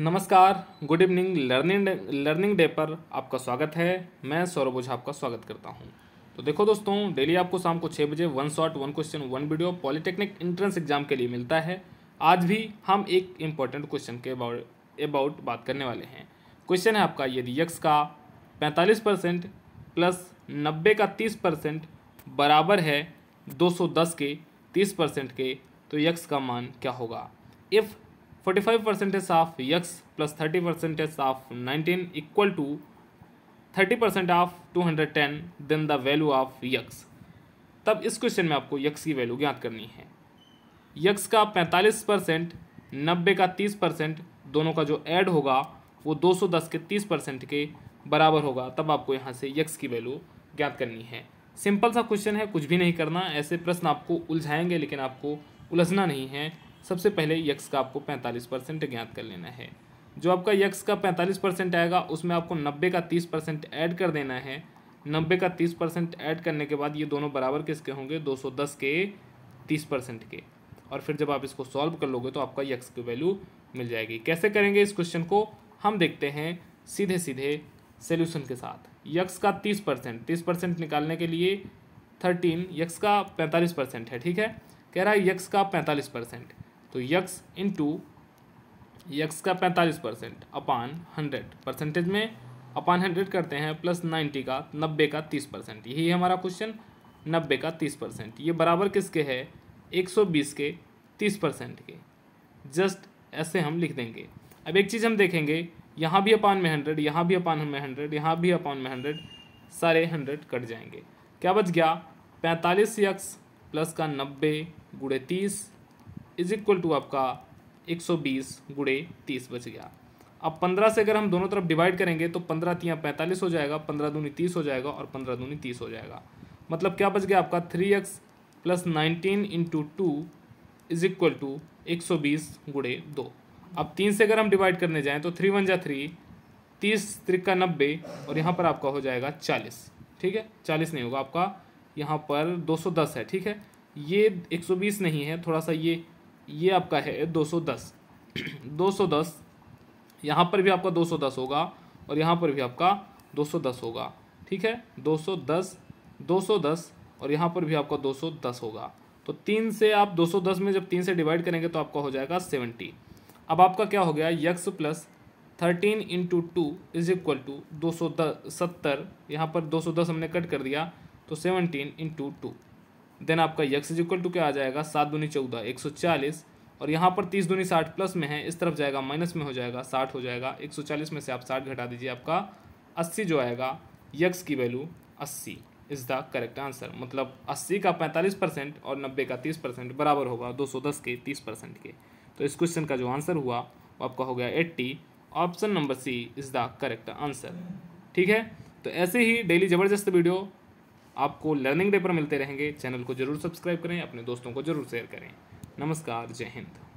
नमस्कार good evening learning learning day पर आपका स्वागत है मैं सौरभ ओझा आपका स्वागत करता हूँ तो देखो दोस्तों डेली आपको शाम को छः बजे one shot one question one video polytechnic entrance exam के लिए मिलता है आज भी हम एक इम्पॉर्टेंट क्वेश्चन के अबाउट अबाउट बात करने वाले हैं क्वेश्चन है आपका यदि यक्स का पैंतालीस परसेंट प्लस नब्बे का तीस परसेंट बराबर है दो सौ दस के तीस परसेंट के तो यक्स का मान क्या होगा if forty five percentage of x plus thirty percentage of nineteen equal to thirty percent of two hundred ten then the value of x तब इस क्वेश्चन में आपको यक्स की वैल्यू ज्ञात करनी है यक्स का पैंतालीस परसेंट नब्बे का तीस परसेंट दोनों का जो ऐड होगा वो दो सौ दस के तीस परसेंट के बराबर होगा तब आपको यहाँ से यक्स की वैल्यू ज्ञात करनी है सिंपल सा क्वेश्चन है कुछ भी नहीं करना ऐसे प्रश्न आपको उलझाएंगे लेकिन आपको उलझना नहीं है सबसे पहले यक्स का आपको पैंतालीस परसेंट ज्ञात कर लेना है जो आपका यक्स का पैंतालीस परसेंट आएगा उसमें आपको नब्बे का तीस परसेंट ऐड कर देना है नब्बे का तीस परसेंट ऐड करने के बाद ये दोनों बराबर किसके होंगे दो सौ दस के तीस परसेंट के और फिर जब आप इसको सॉल्व कर लोगे तो आपका यक्स की वैल्यू मिल जाएगी कैसे करेंगे इस क्वेश्चन को हम देखते हैं सीधे सीधे सोल्यूशन के साथ यक्स का तीस परसेंट तीस परसेंट निकालने के लिए थर्टीन यक्स का पैंतालीस परसेंट है ठीक है कह रहा है यक्स का पैंतालीस परसेंट तो यक्स इंटू यक्स का पैंतालीस परसेंट अपान हंड्रेड परसेंटेज में अपान हंड्रेड करते हैं प्लस नाइन्टी का नब्बे का तीस परसेंट यही हमारा क्वेश्चन नब्बे का तीस परसेंट ये बराबर किसके है एक सौ बीस के तीस परसेंट के जस्ट ऐसे हम लिख देंगे अब एक चीज़ हम देखेंगे यहाँ भी अपान में हंड्रेड यहाँ भी अपान में हंड्रेड यहाँ भी अपान में हंड्रेड सारे हंड्रेड कट जाएंगे क्या बच गया पैंतालीस यक्स प्लस का नब्बे गुड़े तीस इज इक्वल टू आपका 120 सौ बीस गुड़े तीस बच गया अब 15 से अगर हम दोनों तरफ डिवाइड करेंगे तो 15 तियाँ पैंतालीस हो जाएगा 15 दूनी 30 हो जाएगा और 15 दूनी 30 हो जाएगा मतलब क्या बच गया आपका 3x x plus nineteen into two is equal to एक सौ बीस गुड़े दो अब तीन से अगर हम डिवाइड करने जाएँ तो थ्री वन जा थ्री तीस त्रिक्का नब्बे और यहाँ पर आपका हो जाएगा चालीस ठीक है चालीस नहीं होगा आपका यहाँ पर दो सौ दस है ठीक है ये एक सौ बीस नहीं है थोड़ा सा ये ये आपका है 210 210 यहाँ पर भी आपका 210 होगा और यहाँ पर भी आपका 210 होगा ठीक है 210 210 और यहाँ पर भी आपका 210 होगा तो तीन से आप 210 में जब तीन से डिवाइड करेंगे तो आपका हो जाएगा 70 अब आपका क्या हो गया x plus thirteen into two is equal to दो सौ दस सत्तर यहाँ पर दो सौ दस हमने कट कर दिया तो सेवनटीन इंटू टू देन आपका यक्स इज इक्वल टू क्या आ जाएगा सात दूनी चौदह एक सौ चालीस और यहाँ पर तीस दूनी साठ प्लस में है इस तरफ जाएगा माइनस में हो जाएगा साठ हो जाएगा एक सौ चालीस में से आप साठ घटा दीजिए आपका अस्सी जो आएगा यक्स की वैल्यू अस्सी इज़ द करेक्ट आंसर मतलब अस्सी का पैंतालीस परसेंट और नब्बे का तीस परसेंट बराबर होगा दो सौ दस के तीस परसेंट के तो इस क्वेश्चन का जो आंसर हुआ वो आपका हो गया eighty option number C is the correct answer ठीक है तो ऐसे ही डेली ज़बरदस्त वीडियो आपको लर्निंग डे पर मिलते रहेंगे चैनल को जरूर सब्सक्राइब करें अपने दोस्तों को जरूर शेयर करें नमस्कार जय हिंद